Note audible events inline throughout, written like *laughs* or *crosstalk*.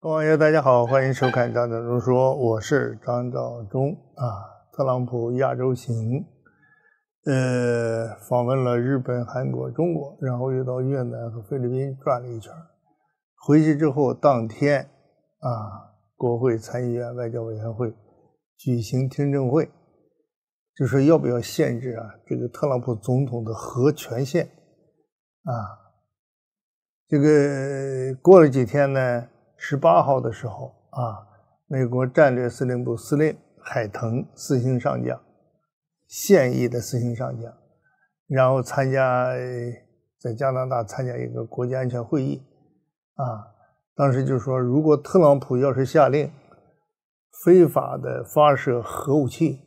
各位网友，大家好，欢迎收看张召忠说，我是张召忠啊。特朗普亚洲行，呃，访问了日本、韩国、中国，然后又到越南和菲律宾转了一圈。回去之后，当天啊，国会参议院外交委员会。举行听证会，就说要不要限制啊？这个特朗普总统的核权限，啊，这个过了几天呢？十八号的时候啊，美国战略司令部司令海腾四星上将，现役的四星上将，然后参加在加拿大参加一个国家安全会议，啊，当时就说如果特朗普要是下令。非法的发射核武器，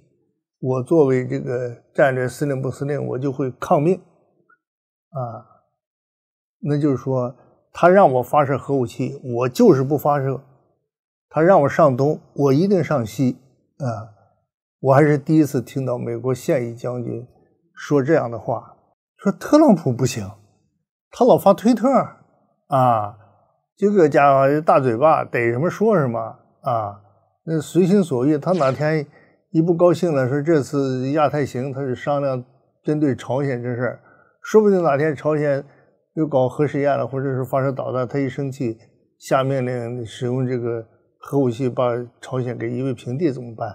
我作为这个战略司令部司令，我就会抗命，啊，那就是说，他让我发射核武器，我就是不发射；他让我上东，我一定上西，啊，我还是第一次听到美国现役将军说这样的话，说特朗普不行，他老发推特，啊，就个家伙大嘴巴，逮什么说什么，啊。那随心所欲，他哪天一不高兴了，说这次亚太行他就商量针对朝鲜这事儿，说不定哪天朝鲜又搞核试验了，或者是发射导弹，他一生气下命令使用这个核武器把朝鲜给夷为平地，怎么办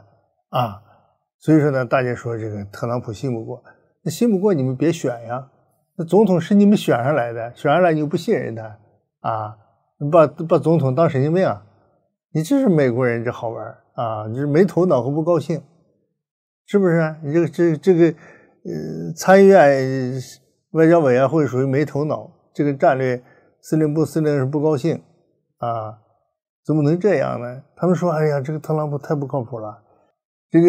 啊？所以说呢，大家说这个特朗普信不过，那信不过你们别选呀，那总统是你们选上来的，选上来你又不信任他啊，你把把总统当神经病。啊？你这是美国人，这好玩啊，啊！这没头脑和不高兴，是不是？你这这这个，呃，参议院外交委员会属于没头脑，这个战略司令部司令是不高兴啊？怎么能这样呢？他们说：“哎呀，这个特朗普太不靠谱了，这个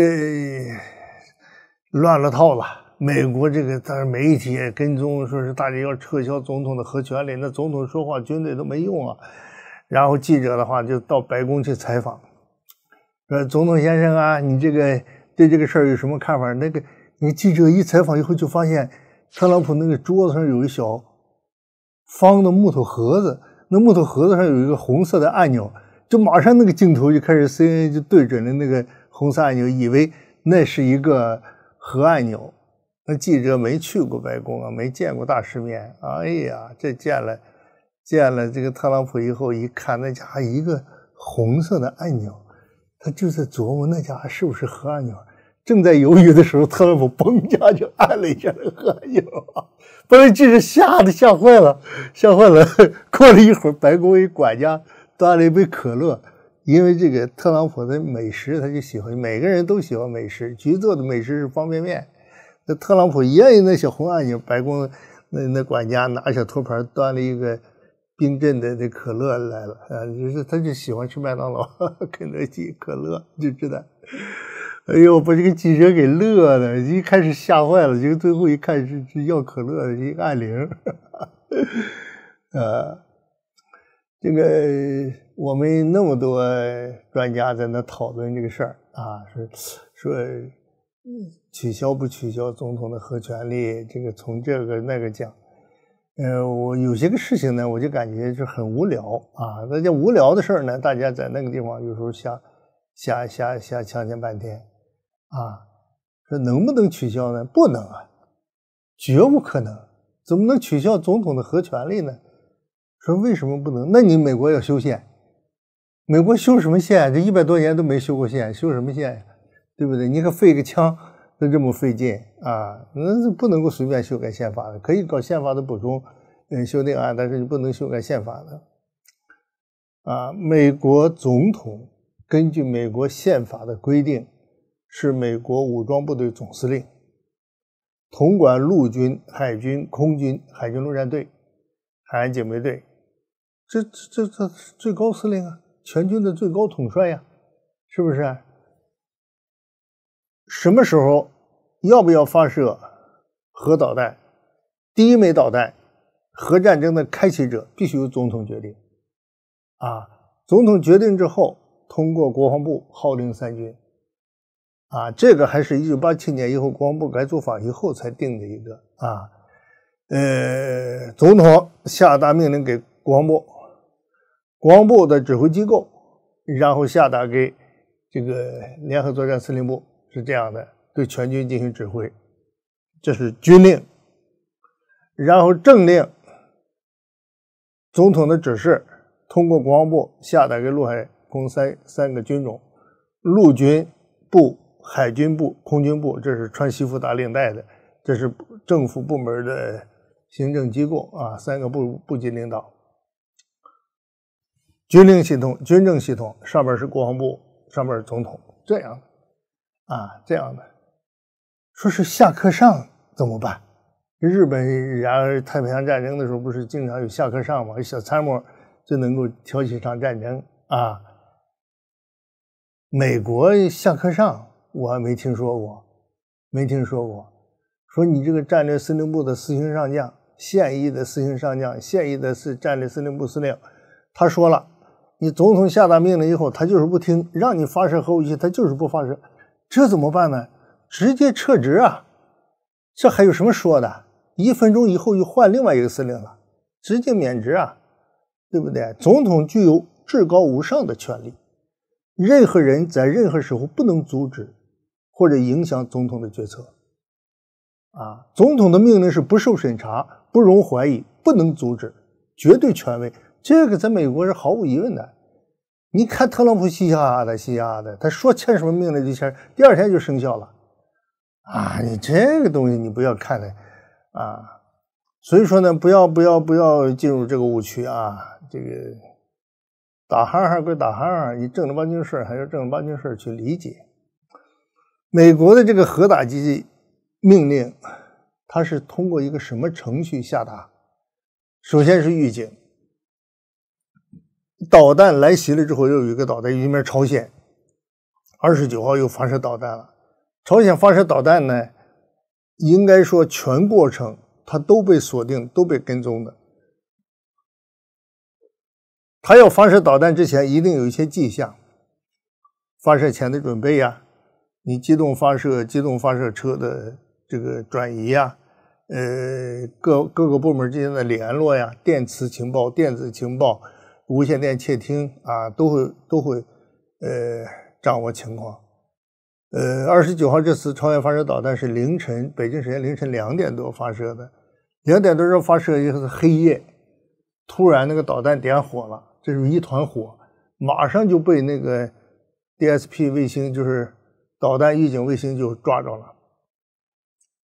乱了套了。”美国这个，但是媒体跟踪说是大家要撤销总统的核权利，那总统说话，军队都没用啊。然后记者的话就到白宫去采访，说总统先生啊，你这个对这个事儿有什么看法？那个，你记者一采访以后就发现，特朗普那个桌子上有一小方的木头盒子，那木头盒子上有一个红色的按钮，就马上那个镜头就开始 C N，就对准了那个红色按钮，以为那是一个核按钮。那记者没去过白宫啊，没见过大世面，哎呀，这见了。见了这个特朗普以后，一看那家伙一个红色的按钮，他就在琢磨那家伙是不是核按钮。正在犹豫的时候，特朗普嘣一下就按了一下那个按钮，把人这是吓得吓坏了，吓坏了。过了一会儿，白宫一管家端了一杯可乐，因为这个特朗普的美食他就喜欢，每个人都喜欢美食。局座的美食是方便面，那特朗普一按那小红按钮，白宫那那管家拿小托盘端了一个。冰镇的那可乐来了啊！就是他就喜欢吃麦当劳、肯德基、可乐，就知道。哎呦，把这个记者给乐的，一开始吓坏了，结果最后一看是是要可乐，一按铃，*laughs* 啊，这个我们那么多专家在那讨论这个事儿啊，说说取消不取消总统的核权利，这个从这个那个讲。呃，我有些个事情呢，我就感觉就很无聊啊。那叫无聊的事儿呢，大家在那个地方有时候瞎瞎瞎瞎枪枪半天，啊，说能不能取消呢？不能啊，绝无可能。怎么能取消总统的核权利呢？说为什么不能？那你美国要修宪，美国修什么宪？这一百多年都没修过宪，修什么宪呀？对不对？你可废个枪。那这么费劲啊？那是不能够随便修改宪法的，可以搞宪法的补充、嗯修订案，但是你不能修改宪法的。啊，美国总统根据美国宪法的规定，是美国武装部队总司令，统管陆军、海军、空军、海军陆战队、海岸警备队，这这这这最高司令啊，全军的最高统帅呀，是不是？什么时候要不要发射核导弹？第一枚导弹，核战争的开启者必须由总统决定。啊，总统决定之后，通过国防部号令三军。啊，这个还是一九八七年以后，国防部改做法以后才定的一个。啊，呃，总统下达命令给国防部，国防部的指挥机构，然后下达给这个联合作战司令部。是这样的，对全军进行指挥，这是军令。然后政令、总统的指示通过国防部下达给陆海空三三个军种，陆军部、海军部、空军部，这是穿西服打领带的，这是政府部门的行政机构啊，三个部部级领导。军令系统、军政系统上面是国防部，上面是总统，这样。啊，这样的，说是下克上怎么办？日本然而太平洋战争的时候不是经常有下克上吗？小参谋就能够挑起一场战争啊！美国下克上我还没听说过，没听说过。说你这个战略司令部的四星上将，现役的四星上将，现役的是战略司令部司令，他说了，你总统下达命令以后，他就是不听，让你发射核武器，他就是不发射。这怎么办呢？直接撤职啊！这还有什么说的？一分钟以后又换另外一个司令了，直接免职啊，对不对？总统具有至高无上的权利，任何人在任何时候不能阻止或者影响总统的决策。啊，总统的命令是不受审查、不容怀疑、不能阻止、绝对权威，这个在美国是毫无疑问的。你看特朗普嘻嘻哈哈的嘻嘻哈哈的，他说签什么命令就签，第二天就生效了，啊，你这个东西你不要看了，啊，所以说呢，不要不要不要进入这个误区啊，这个打哈哈归打哈哈，你正儿八经事还是正儿八经事去理解。美国的这个核打击命令，它是通过一个什么程序下达？首先是预警。导弹来袭了之后，又有一个导弹，一面朝鲜二十九号又发射导弹了。朝鲜发射导弹呢，应该说全过程它都被锁定、都被跟踪的。它要发射导弹之前，一定有一些迹象，发射前的准备呀，你机动发射、机动发射车的这个转移呀，呃，各各个部门之间的联络呀，电磁情报、电子情报。无线电窃听啊，都会都会，呃，掌握情况。呃，二十九号这次超远发射导弹是凌晨，北京时间凌晨两点多发射的。两点多钟发射以后是黑夜，突然那个导弹点火了，这是一团火，马上就被那个 DSP 卫星，就是导弹预警卫星就抓着了。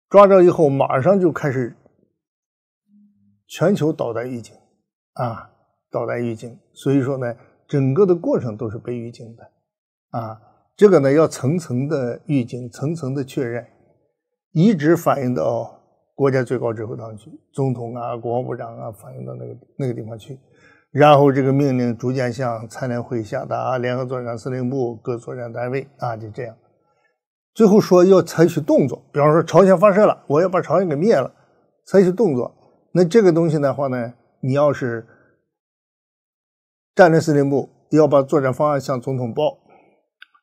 抓着以后马上就开始全球导弹预警，啊。导弹预警，所以说呢，整个的过程都是被预警的，啊，这个呢要层层的预警，层层的确认，一直反映到国家最高指挥当局，总统啊、国防部长啊，反映到那个那个地方去，然后这个命令逐渐向参联会下达，联合作战司令部各作战单位啊，就这样，最后说要采取动作，比方说朝鲜发射了，我要把朝鲜给灭了，采取动作，那这个东西的话呢，你要是。战略司令部要把作战方案向总统报，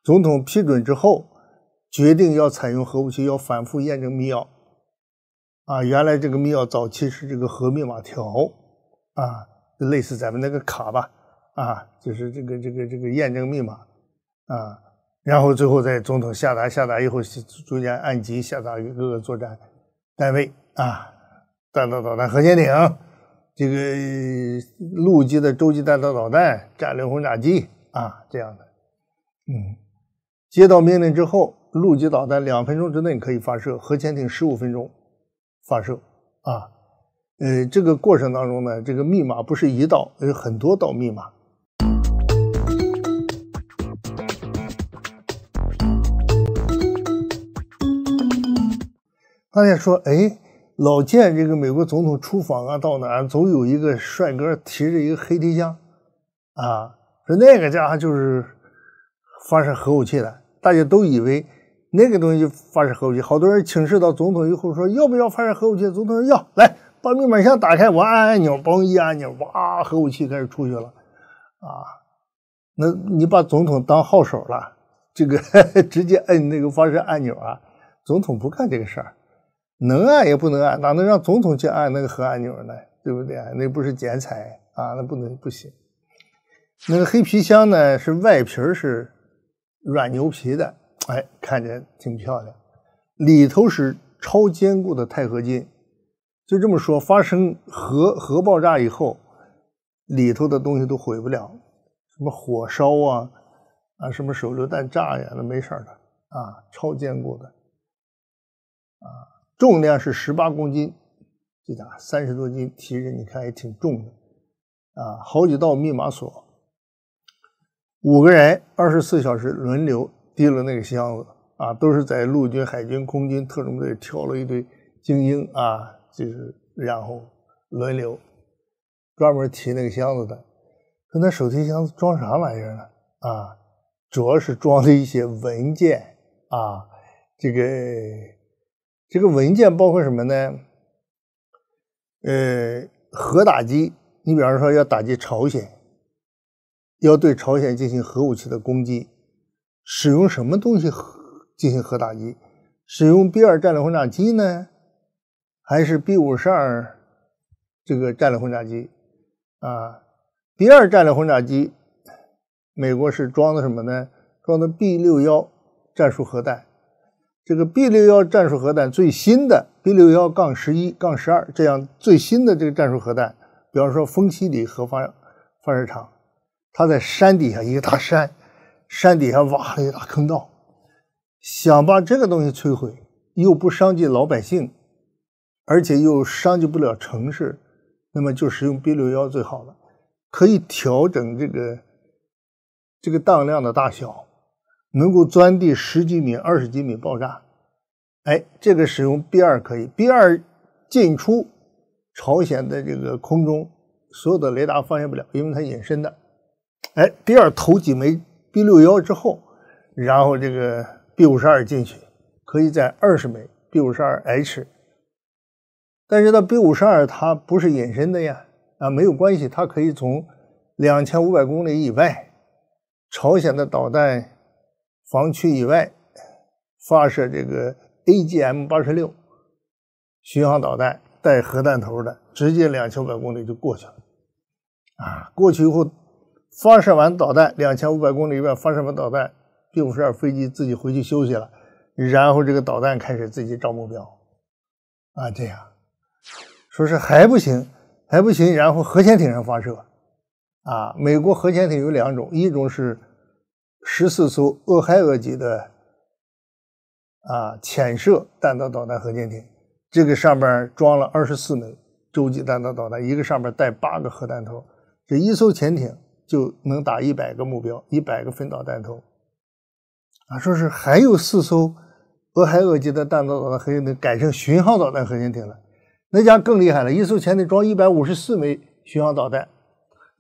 总统批准之后，决定要采用核武器，要反复验证密钥。啊，原来这个密钥早期是这个核密码条，啊，类似咱们那个卡吧，啊，就是这个这个这个验证密码，啊，然后最后在总统下达下达以后，逐渐按级下达于各个作战单位，啊，弹道导弹核潜艇。这个陆基的洲际弹道导弹、战略轰炸机啊，这样的，嗯，接到命令之后，陆基导弹两分钟之内可以发射，核潜艇十五分钟发射啊。呃，这个过程当中呢，这个密码不是一道，有很多道密码。大家说，哎。老见这个美国总统出访啊，到哪总有一个帅哥提着一个黑提箱，啊，说那个家伙就是发射核武器的，大家都以为那个东西发射核武器。好多人请示到总统以后说要不要发射核武器，总统说要，来把密码箱打开，我按按钮，嘣一按钮，哇，核武器开始出去了，啊，那你把总统当号手了，这个 *laughs* 直接按那个发射按钮啊，总统不干这个事儿。能按也不能按，哪能让总统去按那个核按钮呢？对不对？那不是剪彩啊，那不能不行。那个黑皮箱呢，是外皮是软牛皮的，哎，看着挺漂亮。里头是超坚固的钛合金，就这么说，发生核核爆炸以后，里头的东西都毁不了，什么火烧啊，啊，什么手榴弹炸呀那没事的啊，超坚固的啊。重量是十八公斤，这咋三十多斤？提着你看也挺重的，啊，好几道密码锁，五个人二十四小时轮流提了那个箱子，啊，都是在陆军、海军、空军特种部队挑了一堆精英啊，就是然后轮流专门提那个箱子的。说那手提箱装啥玩意儿呢？啊，主要是装的一些文件啊，这个。这个文件包括什么呢？呃，核打击，你比方说要打击朝鲜，要对朝鲜进行核武器的攻击，使用什么东西核进行核打击？使用 B 二战略轰炸机呢，还是 B 五十二这个战略轰炸机？啊，B 二战略轰炸机，美国是装的什么呢？装的 B 六幺战术核弹。这个 B 六幺战术核弹最新的 B 六幺杠十一杠十二这样最新的这个战术核弹，比方说丰西里核发发射场，它在山底下一个大山，山底下挖了一大坑道，想把这个东西摧毁，又不伤及老百姓，而且又伤及不了城市，那么就使用 B 六幺最好了，可以调整这个这个当量的大小。能够钻地十几米、二十几米爆炸，哎，这个使用 B 二可以，B 二进出朝鲜的这个空中，所有的雷达发现不了，因为它隐身的。哎，B 二投几枚 B 六幺之后，然后这个 B 五十二进去，可以载二十枚 B 五十二 H。但是呢，B 五十二它不是隐身的呀，啊，没有关系，它可以从两千五百公里以外，朝鲜的导弹。防区以外发射这个 A G M 八十六巡航导弹，带核弹头的，直接两千五百公里就过去了，啊，过去以后发射完导弹，两千五百公里以外发射完导弹，B 五十二飞机自己回去休息了，然后这个导弹开始自己找目标，啊，这样说是还不行，还不行，然后核潜艇上发射，啊，美国核潜艇有两种，一种是。十四艘俄亥俄级的啊潜射弹道导弹核潜艇，这个上面装了二十四枚洲际弹道导弹，一个上面带八个核弹头，这一艘潜艇就能打一百个目标，一百个分导弹头。啊，说是还有四艘俄亥俄级的弹道导弹核潜艇改成巡航导弹核潜艇了，那家更厉害了，一艘潜艇装一百五十四枚巡航导弹。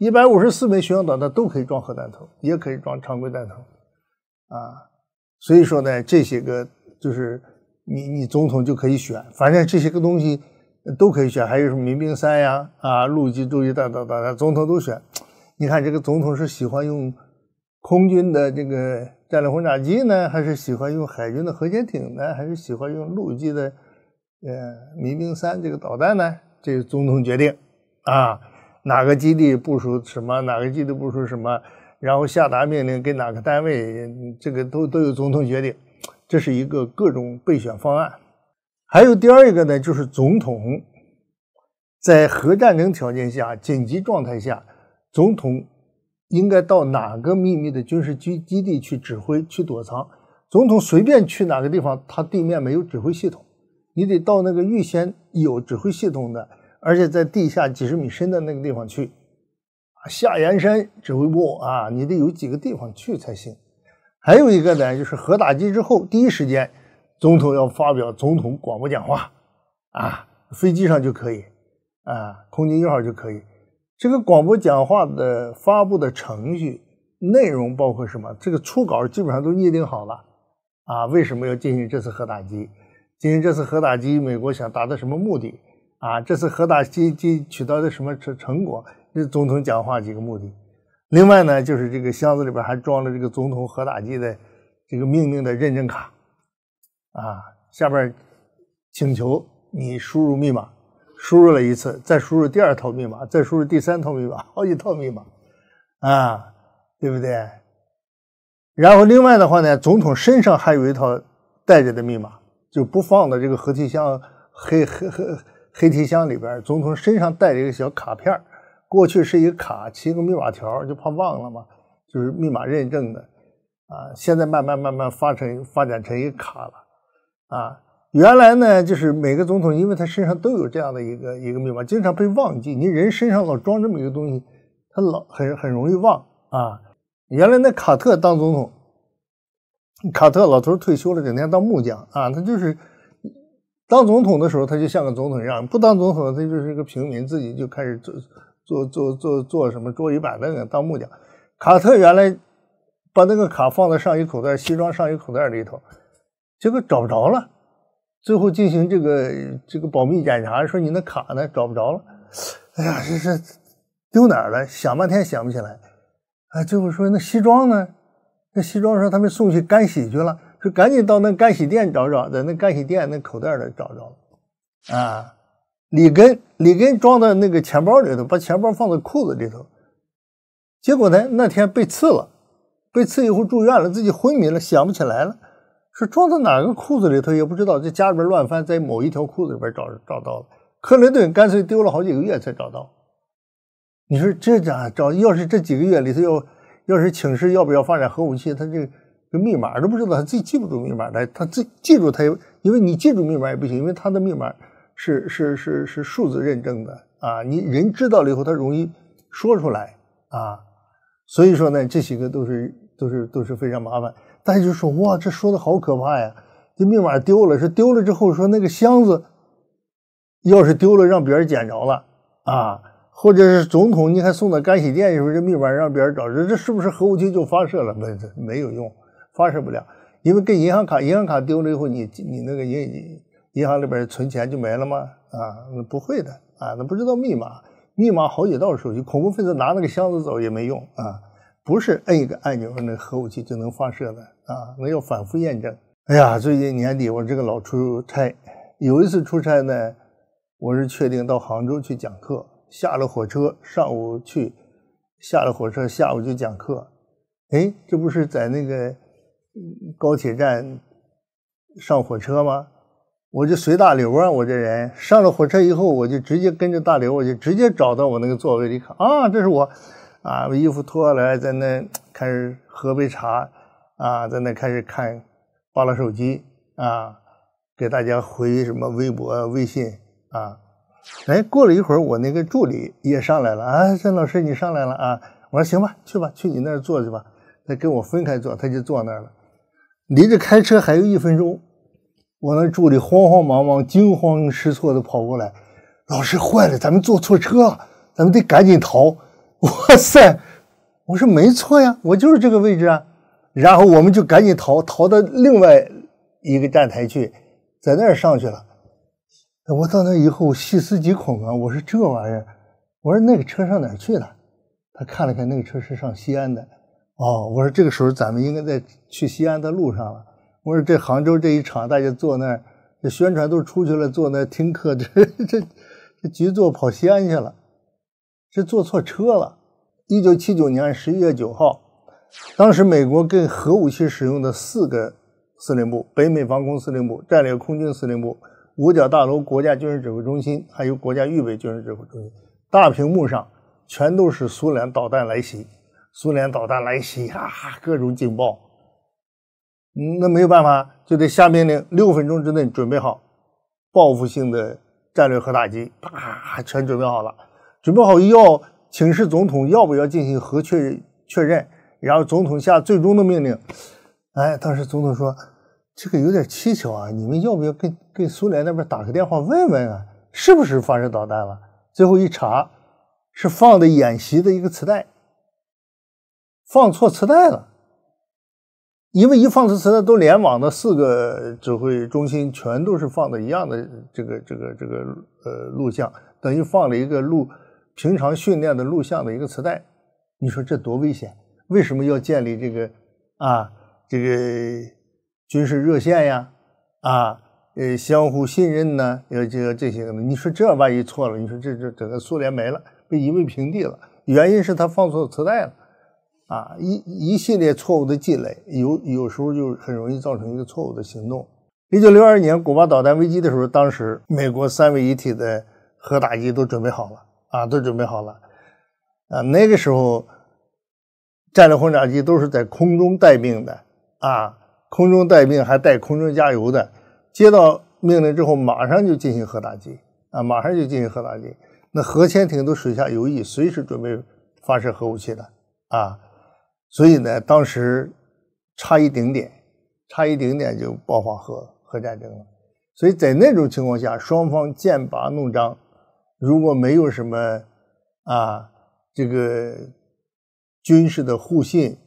一百五十四枚巡航导弹都可以装核弹头，也可以装常规弹头，啊，所以说呢，这些个就是你你总统就可以选，反正这些个东西都可以选，还有什么民兵三呀，啊，陆基洲际弹道导弹，总统都选。你看这个总统是喜欢用空军的这个战略轰炸机呢，还是喜欢用海军的核潜艇呢，还是喜欢用陆基的呃民兵三这个导弹呢？这是总统决定啊。哪个基地部署什么，哪个基地部署什么，然后下达命令给哪个单位，这个都都有总统决定。这是一个各种备选方案。还有第二一个呢，就是总统在核战争条件下、紧急状态下，总统应该到哪个秘密的军事基基地去指挥、去躲藏？总统随便去哪个地方，他地面没有指挥系统，你得到那个预先有指挥系统的。而且在地下几十米深的那个地方去，啊，下岩山指挥部啊，你得有几个地方去才行。还有一个呢，就是核打击之后第一时间，总统要发表总统广播讲话，啊，飞机上就可以，啊，空军一号就可以。这个广播讲话的发布的程序内容包括什么？这个初稿基本上都拟定好了，啊，为什么要进行这次核打击？进行这次核打击，美国想达到什么目的？啊，这次核打击击取得的什么成成果？这总统讲话几个目的？另外呢，就是这个箱子里边还装了这个总统核打击的这个命令的认证卡。啊，下边请求你输入密码，输入了一次，再输入第二套密码，再输入第三套密码，好几套密码，啊，对不对？然后另外的话呢，总统身上还有一套带着的密码，就不放到这个核气箱，黑黑黑。黑提箱里边，总统身上带着一个小卡片过去是一个卡，一个密码条，就怕忘了嘛，就是密码认证的，啊，现在慢慢慢慢发展发展成一个卡了，啊，原来呢，就是每个总统，因为他身上都有这样的一个一个密码，经常被忘记，你人身上老装这么一个东西，他老很很容易忘啊，原来那卡特当总统，卡特老头退休了，整天当木匠啊，他就是。当总统的时候，他就像个总统一样；不当总统，他就是一个平民，自己就开始做做做做做什么桌椅板凳当木匠。卡特原来把那个卡放在上衣口袋、西装上衣口袋里头，结果找不着了。最后进行这个这个保密检查，说你那卡呢？找不着了。哎呀，这这丢哪儿了？想半天想不起来。哎，最后说那西装呢？那西装说他们送去干洗去了。就赶紧到那干洗店找找，在那干洗店那口袋里找着了，啊，里根里根装在那个钱包里头，把钱包放在裤子里头，结果呢那天被刺了，被刺以后住院了，自己昏迷了，想不起来了，是装在哪个裤子里头也不知道，在家里边乱翻，在某一条裤子里边找找到了，克林顿干脆丢了好几个月才找到，你说这咋找？要是这几个月里头要，要是请示要不要发展核武器，他这。密码都不知道，他自己记不住密码，他他自记住他，因为你记住密码也不行，因为他的密码是是是是数字认证的啊，你人知道了以后，他容易说出来啊，所以说呢，这些个都是都是都是非常麻烦。大家就说哇，这说的好可怕呀，这密码丢了，说丢了之后说那个箱子要是丢了，让别人捡着了啊，或者是总统，你还送到干洗店时候，这密码让别人找，着？这是不是核武器就发射了？没没有用。发射不了，因为跟银行卡，银行卡丢了以后，你你那个银银行里边存钱就没了吗？啊，那不会的，啊，那不知道密码，密码好几道手续，恐怖分子拿那个箱子走也没用啊，不是摁一个按钮那核武器就能发射的啊，那要反复验证。哎呀，最近年底我这个老出差，有一次出差呢，我是确定到杭州去讲课，下了火车上午去，下了火车下午就讲课，哎，这不是在那个。高铁站上火车吗？我就随大流啊！我这人上了火车以后，我就直接跟着大流，我就直接找到我那个座位。一看啊，这是我，啊，把衣服脱下来，在那开始喝杯茶，啊，在那开始看，扒拉手机，啊，给大家回什么微博、微信，啊，哎，过了一会儿，我那个助理也上来了，啊，郑老师你上来了啊！我说行吧，去吧，去你那儿坐去吧，他跟我分开坐，他就坐那儿了。离着开车还有一分钟，我那助理慌慌忙忙、惊慌失措的跑过来：“老师坏了，咱们坐错车了，咱们得赶紧逃！”哇塞，我说没错呀，我就是这个位置啊。然后我们就赶紧逃，逃到另外一个站台去，在那儿上去了。我到那以后细思极恐啊，我说这玩意儿，我说那个车上哪去了？他看了看那个车，是上西安的。哦，我说这个时候咱们应该在去西安的路上了。我说这杭州这一场，大家坐那儿，这宣传都出去了，坐那听课，这这这局座跑西安去了，这坐错车了。一九七九年十一月九号，当时美国跟核武器使用的四个司令部：北美防空司令部、战略空军司令部、五角大楼国家军事指挥中心，还有国家预备军事指挥中心。大屏幕上全都是苏联导弹来袭。苏联导弹来袭哈，各种警报。嗯，那没有办法，就得下命令，六分钟之内准备好报复性的战略核打击。啪，全准备好了。准备好要请示总统要不要进行核确认确认，然后总统下最终的命令。哎，当时总统说：“这个有点蹊跷啊，你们要不要跟跟苏联那边打个电话问问啊，是不是发射导弹了？”最后一查，是放的演习的一个磁带。放错磁带了，因为一放错磁带都联网的四个指挥中心全都是放的一样的这个这个这个呃录像，等于放了一个录平常训练的录像的一个磁带，你说这多危险？为什么要建立这个啊这个军事热线呀？啊呃相互信任呢？要这个这些个？你说这万一错了，你说这这整个苏联没了，被夷为平地了？原因是他放错磁带了。啊，一一系列错误的积累，有有时候就很容易造成一个错误的行动。一九六二年古巴导弹危机的时候，当时美国三位一体的核打击都准备好了啊，都准备好了。啊，那个时候战略轰炸机都是在空中待命的啊，空中待命还带空中加油的，接到命令之后马上就进行核打击啊，马上就进行核打击。那核潜艇都水下游弋，随时准备发射核武器的啊。所以呢，当时差一丁点，差一丁点就爆发核核战争了。所以在那种情况下，双方剑拔弩张，如果没有什么啊，这个军事的互信，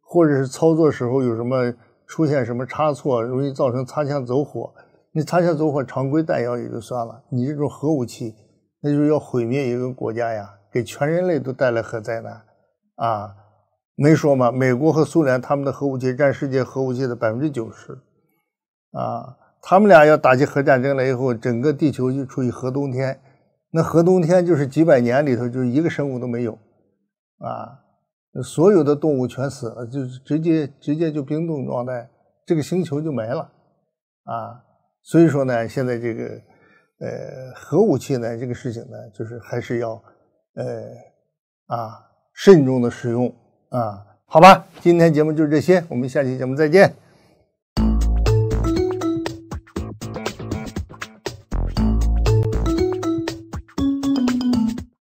或者是操作时候有什么出现什么差错，容易造成擦枪走火。你擦枪走火，常规弹药也就算了，你这种核武器，那就是要毁灭一个国家呀，给全人类都带来核灾难啊。没说嘛？美国和苏联他们的核武器占世界核武器的百分之九十，啊，他们俩要打击核战争了以后，整个地球就处于核冬天，那核冬天就是几百年里头就一个生物都没有，啊，所有的动物全死了，就直接直接就冰冻状态，这个星球就没了，啊，所以说呢，现在这个，呃，核武器呢这个事情呢，就是还是要，呃，啊，慎重的使用。啊，好吧，今天节目就是这些，我们下期节目再见。